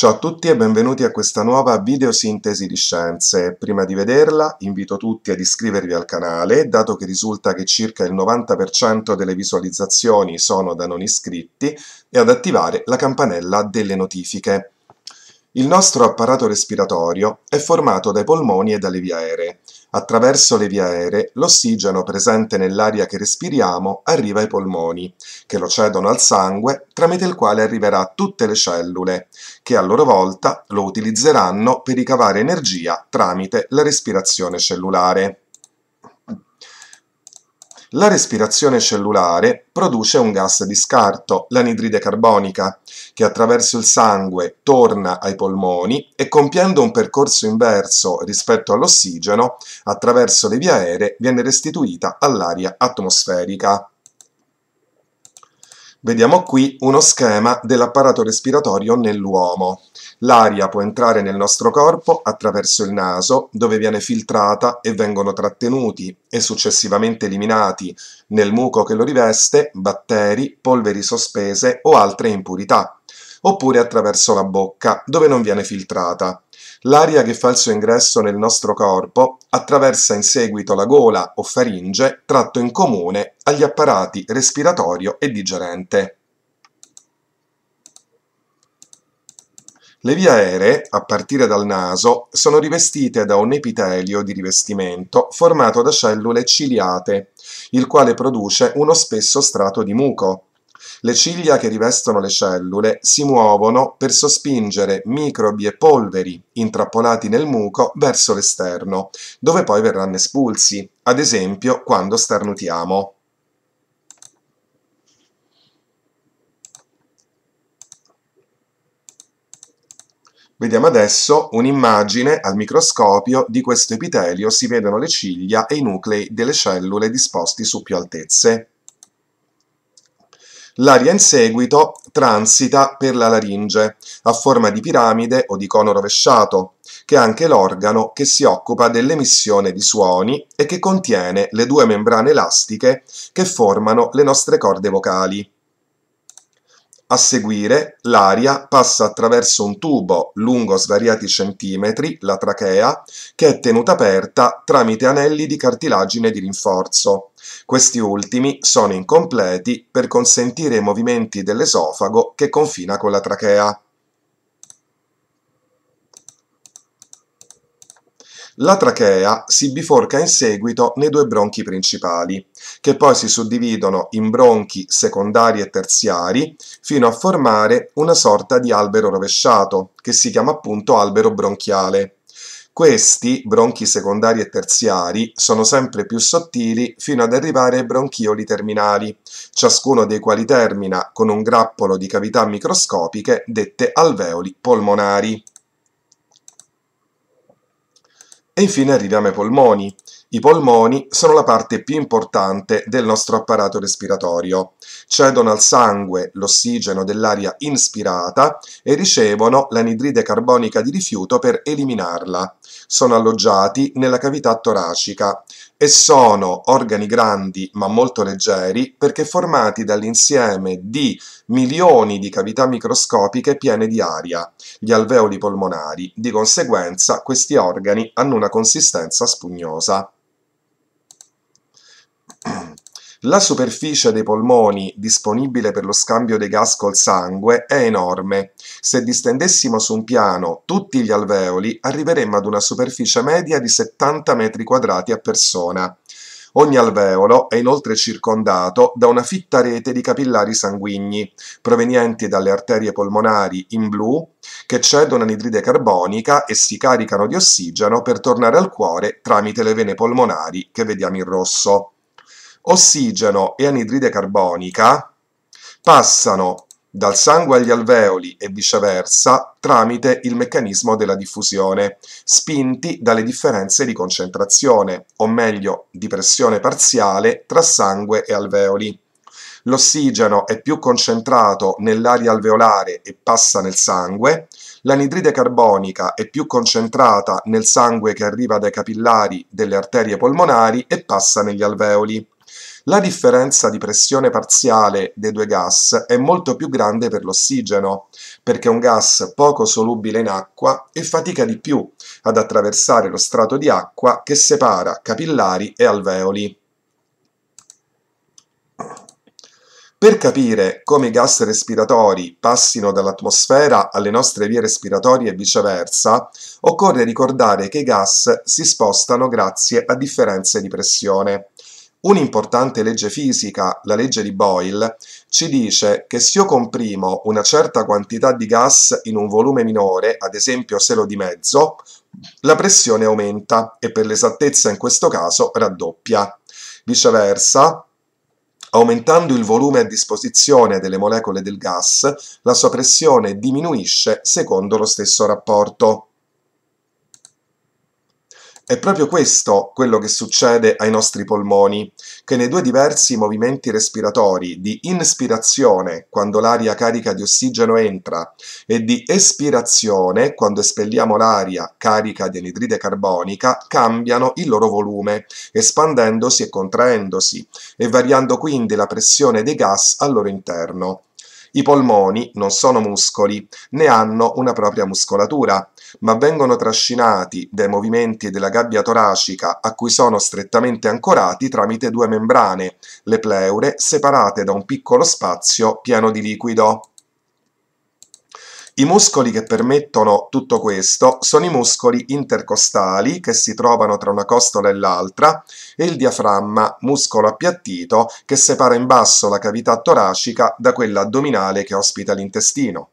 Ciao a tutti e benvenuti a questa nuova videosintesi di scienze. Prima di vederla invito tutti ad iscrivervi al canale, dato che risulta che circa il 90% delle visualizzazioni sono da non iscritti, e ad attivare la campanella delle notifiche. Il nostro apparato respiratorio è formato dai polmoni e dalle vie aeree. Attraverso le vie aeree, l'ossigeno presente nell'aria che respiriamo arriva ai polmoni, che lo cedono al sangue, tramite il quale arriverà a tutte le cellule, che a loro volta lo utilizzeranno per ricavare energia tramite la respirazione cellulare. La respirazione cellulare produce un gas di scarto, l'anidride carbonica, che attraverso il sangue torna ai polmoni e compiendo un percorso inverso rispetto all'ossigeno, attraverso le vie aeree viene restituita all'aria atmosferica. Vediamo qui uno schema dell'apparato respiratorio nell'uomo. L'aria può entrare nel nostro corpo attraverso il naso, dove viene filtrata e vengono trattenuti e successivamente eliminati nel muco che lo riveste batteri, polveri sospese o altre impurità, oppure attraverso la bocca, dove non viene filtrata. L'aria che fa il suo ingresso nel nostro corpo attraversa in seguito la gola o faringe, tratto in comune agli apparati respiratorio e digerente. Le vie aeree, a partire dal naso, sono rivestite da un epitelio di rivestimento formato da cellule ciliate, il quale produce uno spesso strato di muco. Le ciglia che rivestono le cellule si muovono per sospingere microbi e polveri intrappolati nel muco verso l'esterno, dove poi verranno espulsi, ad esempio quando starnutiamo. Vediamo adesso un'immagine al microscopio di questo epitelio si vedono le ciglia e i nuclei delle cellule disposti su più altezze. L'aria in seguito transita per la laringe, a forma di piramide o di cono rovesciato, che è anche l'organo che si occupa dell'emissione di suoni e che contiene le due membrane elastiche che formano le nostre corde vocali. A seguire l'aria passa attraverso un tubo lungo svariati centimetri, la trachea, che è tenuta aperta tramite anelli di cartilagine di rinforzo. Questi ultimi sono incompleti per consentire i movimenti dell'esofago che confina con la trachea. La trachea si biforca in seguito nei due bronchi principali, che poi si suddividono in bronchi secondari e terziari fino a formare una sorta di albero rovesciato, che si chiama appunto albero bronchiale. Questi bronchi secondari e terziari sono sempre più sottili fino ad arrivare ai bronchioli terminali, ciascuno dei quali termina con un grappolo di cavità microscopiche dette alveoli polmonari. E infine arriviamo ai polmoni. I polmoni sono la parte più importante del nostro apparato respiratorio. Cedono al sangue l'ossigeno dell'aria inspirata e ricevono l'anidride carbonica di rifiuto per eliminarla. Sono alloggiati nella cavità toracica e sono organi grandi ma molto leggeri perché formati dall'insieme di milioni di cavità microscopiche piene di aria, gli alveoli polmonari, di conseguenza questi organi hanno una consistenza spugnosa. La superficie dei polmoni disponibile per lo scambio dei gas col sangue è enorme. Se distendessimo su un piano tutti gli alveoli, arriveremmo ad una superficie media di 70 m2 a persona. Ogni alveolo è inoltre circondato da una fitta rete di capillari sanguigni, provenienti dalle arterie polmonari in blu, che cedono anidride carbonica e si caricano di ossigeno per tornare al cuore tramite le vene polmonari che vediamo in rosso ossigeno e anidride carbonica passano dal sangue agli alveoli e viceversa tramite il meccanismo della diffusione, spinti dalle differenze di concentrazione, o meglio di pressione parziale tra sangue e alveoli. L'ossigeno è più concentrato nell'aria alveolare e passa nel sangue, l'anidride carbonica è più concentrata nel sangue che arriva dai capillari delle arterie polmonari e passa negli alveoli la differenza di pressione parziale dei due gas è molto più grande per l'ossigeno, perché è un gas poco solubile in acqua e fatica di più ad attraversare lo strato di acqua che separa capillari e alveoli. Per capire come i gas respiratori passino dall'atmosfera alle nostre vie respiratorie e viceversa, occorre ricordare che i gas si spostano grazie a differenze di pressione. Un'importante legge fisica, la legge di Boyle, ci dice che se io comprimo una certa quantità di gas in un volume minore, ad esempio se lo dimezzo, la pressione aumenta e per l'esattezza in questo caso raddoppia. Viceversa, Aumentando il volume a disposizione delle molecole del gas, la sua pressione diminuisce secondo lo stesso rapporto. È proprio questo quello che succede ai nostri polmoni, che nei due diversi movimenti respiratori di inspirazione quando l'aria carica di ossigeno entra e di espirazione quando espelliamo l'aria carica di anidride carbonica cambiano il loro volume, espandendosi e contraendosi e variando quindi la pressione dei gas al loro interno. I polmoni non sono muscoli, né hanno una propria muscolatura, ma vengono trascinati dai movimenti della gabbia toracica a cui sono strettamente ancorati tramite due membrane, le pleure, separate da un piccolo spazio pieno di liquido. I muscoli che permettono tutto questo sono i muscoli intercostali che si trovano tra una costola e l'altra e il diaframma, muscolo appiattito, che separa in basso la cavità toracica da quella addominale che ospita l'intestino.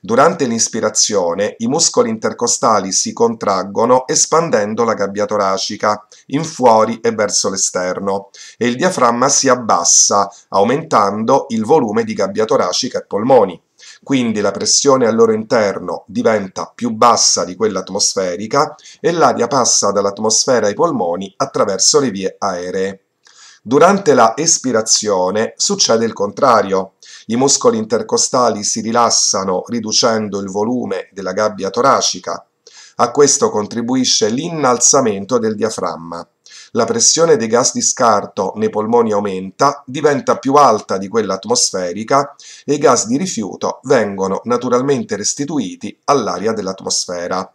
Durante l'inspirazione i muscoli intercostali si contraggono espandendo la gabbia toracica in fuori e verso l'esterno e il diaframma si abbassa aumentando il volume di gabbia toracica e polmoni quindi la pressione al loro interno diventa più bassa di quella atmosferica e l'aria passa dall'atmosfera ai polmoni attraverso le vie aeree. Durante la espirazione succede il contrario. I muscoli intercostali si rilassano riducendo il volume della gabbia toracica. A questo contribuisce l'innalzamento del diaframma la pressione dei gas di scarto nei polmoni aumenta, diventa più alta di quella atmosferica e i gas di rifiuto vengono naturalmente restituiti all'aria dell'atmosfera.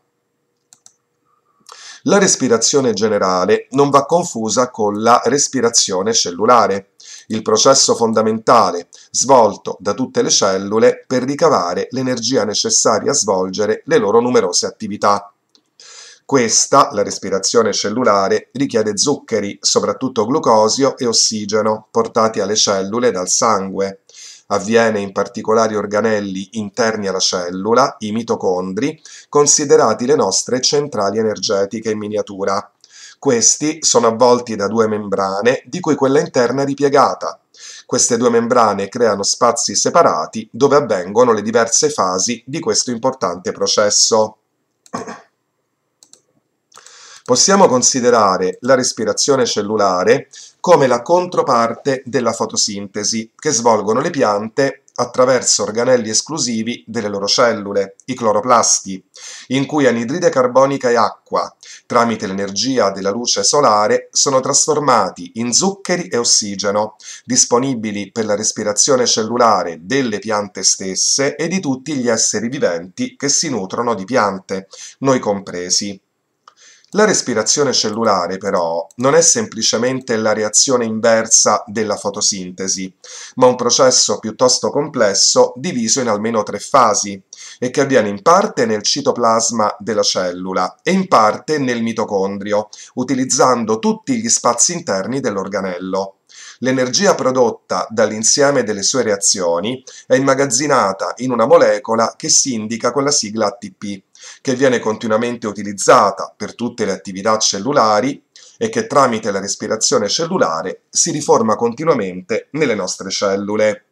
La respirazione generale non va confusa con la respirazione cellulare, il processo fondamentale svolto da tutte le cellule per ricavare l'energia necessaria a svolgere le loro numerose attività. Questa, la respirazione cellulare, richiede zuccheri, soprattutto glucosio e ossigeno, portati alle cellule dal sangue. Avviene in particolari organelli interni alla cellula, i mitocondri, considerati le nostre centrali energetiche in miniatura. Questi sono avvolti da due membrane, di cui quella interna è ripiegata. Queste due membrane creano spazi separati dove avvengono le diverse fasi di questo importante processo. Possiamo considerare la respirazione cellulare come la controparte della fotosintesi che svolgono le piante attraverso organelli esclusivi delle loro cellule, i cloroplasti, in cui anidride carbonica e acqua, tramite l'energia della luce solare, sono trasformati in zuccheri e ossigeno, disponibili per la respirazione cellulare delle piante stesse e di tutti gli esseri viventi che si nutrono di piante, noi compresi. La respirazione cellulare, però, non è semplicemente la reazione inversa della fotosintesi, ma un processo piuttosto complesso diviso in almeno tre fasi e che avviene in parte nel citoplasma della cellula e in parte nel mitocondrio, utilizzando tutti gli spazi interni dell'organello. L'energia prodotta dall'insieme delle sue reazioni è immagazzinata in una molecola che si indica con la sigla ATP che viene continuamente utilizzata per tutte le attività cellulari e che tramite la respirazione cellulare si riforma continuamente nelle nostre cellule.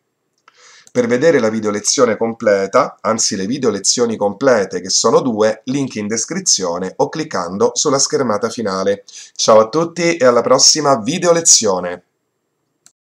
Per vedere la video lezione completa, anzi le video lezioni complete che sono due, link in descrizione o cliccando sulla schermata finale. Ciao a tutti e alla prossima video lezione!